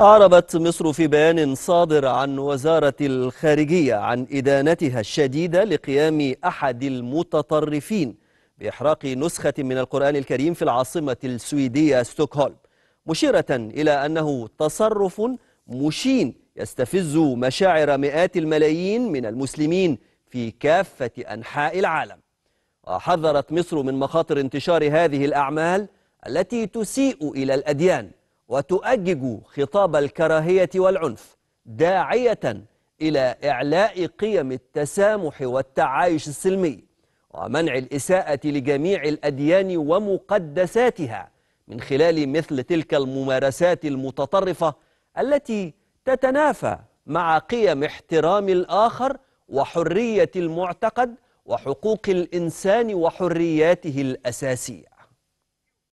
أعربت مصر في بيان صادر عن وزارة الخارجية عن إدانتها الشديدة لقيام أحد المتطرفين بإحراق نسخة من القرآن الكريم في العاصمة السويدية ستوكهولم مشيرة إلى أنه تصرف مشين يستفز مشاعر مئات الملايين من المسلمين في كافة أنحاء العالم وحذرت مصر من مخاطر انتشار هذه الأعمال التي تسيء إلى الأديان وتؤجج خطاب الكراهية والعنف داعية إلى إعلاء قيم التسامح والتعايش السلمي ومنع الإساءة لجميع الأديان ومقدساتها من خلال مثل تلك الممارسات المتطرفة التي تتنافى مع قيم احترام الآخر وحرية المعتقد وحقوق الإنسان وحرياته الأساسية